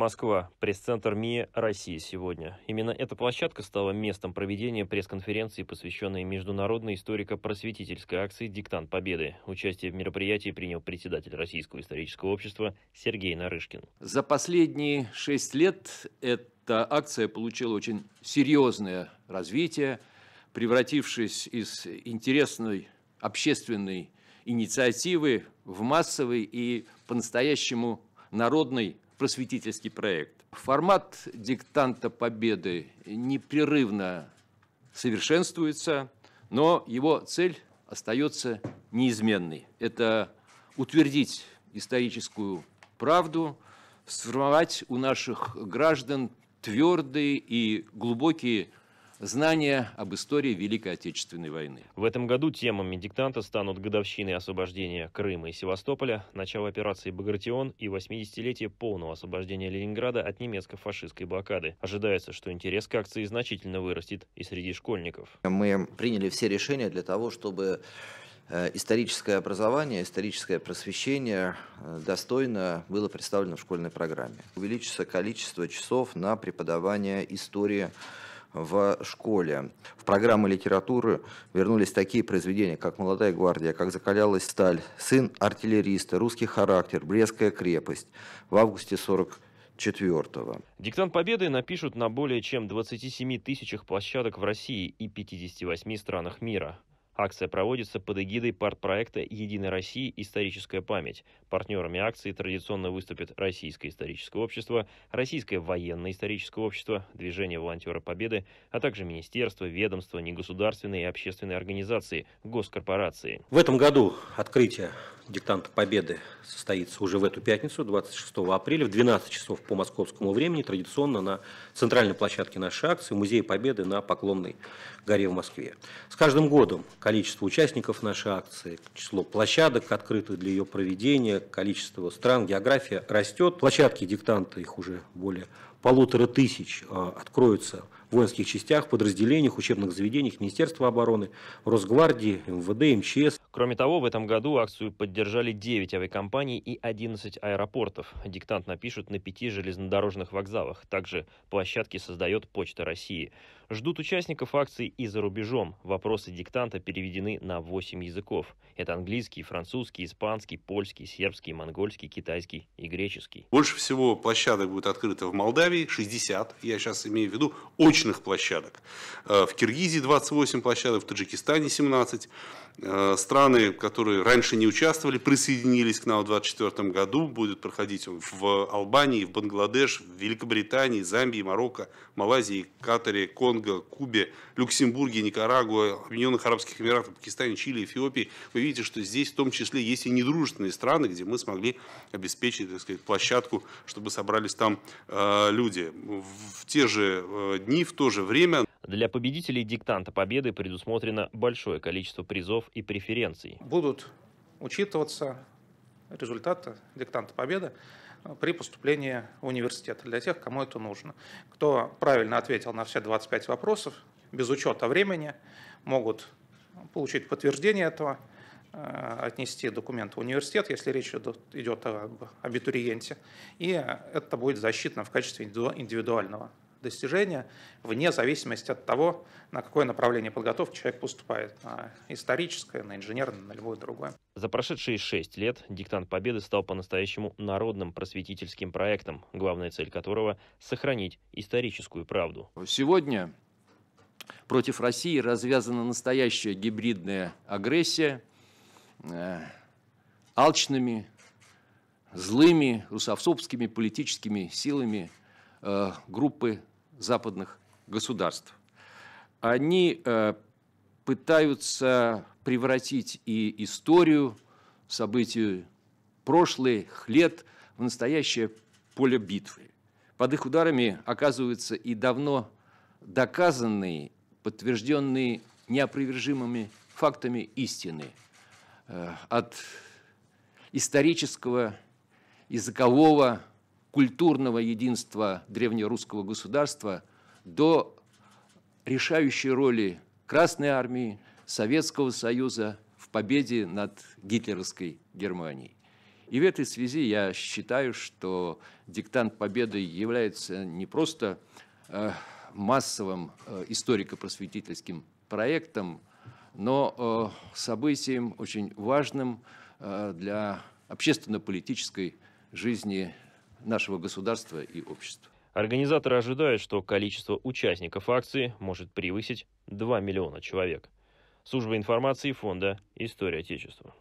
Москва. Пресс-центр МИА России сегодня. Именно эта площадка стала местом проведения пресс-конференции, посвященной международной историко-просветительской акции «Диктант Победы». Участие в мероприятии принял председатель Российского исторического общества Сергей Нарышкин. За последние шесть лет эта акция получила очень серьезное развитие, превратившись из интересной общественной инициативы в массовый и по-настоящему народный просветительский проект. Формат диктанта победы непрерывно совершенствуется, но его цель остается неизменной. Это утвердить историческую правду, сформовать у наших граждан твердые и глубокие знания об истории Великой Отечественной войны. В этом году темами диктанта станут годовщины освобождения Крыма и Севастополя, начало операции «Багратион» и 80-летие полного освобождения Ленинграда от немецко-фашистской блокады. Ожидается, что интерес к акции значительно вырастет и среди школьников. Мы приняли все решения для того, чтобы э, историческое образование, историческое просвещение э, достойно было представлено в школьной программе. Увеличится количество часов на преподавание истории в школе. В программы литературы вернулись такие произведения, как «Молодая гвардия», как «Закалялась сталь», «Сын артиллериста», «Русский характер», «Брестская крепость». В августе 40 четвертого. Диктант Победы напишут на более чем 27 тысячах площадок в России и 58 странах мира. Акция проводится под эгидой партпроекта «Единая Россия. Историческая память». Партнерами акции традиционно выступят Российское историческое общество, Российское военное историческое общество, Движение волонтера Победы, а также министерства, ведомства, негосударственные и общественные организации, госкорпорации. В этом году открытие диктанта Победы состоится уже в эту пятницу, 26 апреля, в 12 часов по московскому времени, традиционно на центральной площадке нашей акции, Музее Победы на Поклонной горе в Москве. С каждым годом количество участников нашей акции, число площадок, открытых для ее проведения, количество стран, география растет. Площадки диктанта, их уже более полутора тысяч, а, откроются в воинских частях, подразделениях, учебных заведениях Министерства обороны, Росгвардии, МВД, МЧС. Кроме того, в этом году акцию поддержали 9 авиакомпаний и 11 аэропортов. Диктант напишут на пяти железнодорожных вокзалах. Также площадки создает Почта России. Ждут участников акции и за рубежом. Вопросы диктанта переведены на 8 языков. Это английский, французский, испанский, польский, сербский, монгольский, китайский и греческий. Больше всего площадок будет открыто в Молдавии 60, я сейчас имею в виду очных площадок. Э, в Киргизии 28 площадок, в Таджикистане 17. Э, Стран страны, которые раньше не участвовали, присоединились к нам в 2024 году. Будет проходить в Албании, в Бангладеш, в Великобритании, Замбии, Марокко, Малайзии, Катаре, Конго, Кубе, Люксембурге, Никарагуа, Объединенных Арабских Эмиратах, Пакистане, Чили, Эфиопии. Вы видите, что здесь в том числе есть и недружественные страны, где мы смогли обеспечить так сказать, площадку, чтобы собрались там э, люди. В те же э, дни, в то же время для победителей диктанта победы предусмотрено большое количество призов и преференций. Будут учитываться результаты диктанта победы э, при поступлении в университет для тех, кому это нужно. Кто правильно ответил на все 25 вопросов, без учета времени, могут получить подтверждение этого, э, отнести документы в университет, если речь идет об абитуриенте, и это будет засчитано в качестве индивидуального достижения, вне зависимости от того, на какое направление подготовки человек поступает, на историческое, на инженерное, на любое другое. За прошедшие шесть лет «Диктант Победы» стал по-настоящему народным просветительским проектом, главная цель которого – сохранить историческую правду. Сегодня против России развязана настоящая гибридная агрессия э, алчными, злыми русофобскими политическими силами э, группы западных государств. Они э, пытаются превратить и историю, события прошлых лет в настоящее поле битвы. Под их ударами оказываются и давно доказанные, подтвержденные неопровержимыми фактами истины э, от исторического языкового культурного единства древнерусского государства до решающей роли Красной Армии, Советского Союза в победе над гитлеровской Германией. И в этой связи я считаю, что диктант победы является не просто э, массовым э, историко-просветительским проектом, но э, событием очень важным для общественно-политической жизни нашего государства и общества. Организаторы ожидают, что количество участников акции может превысить 2 миллиона человек. Служба информации фонда «История Отечества».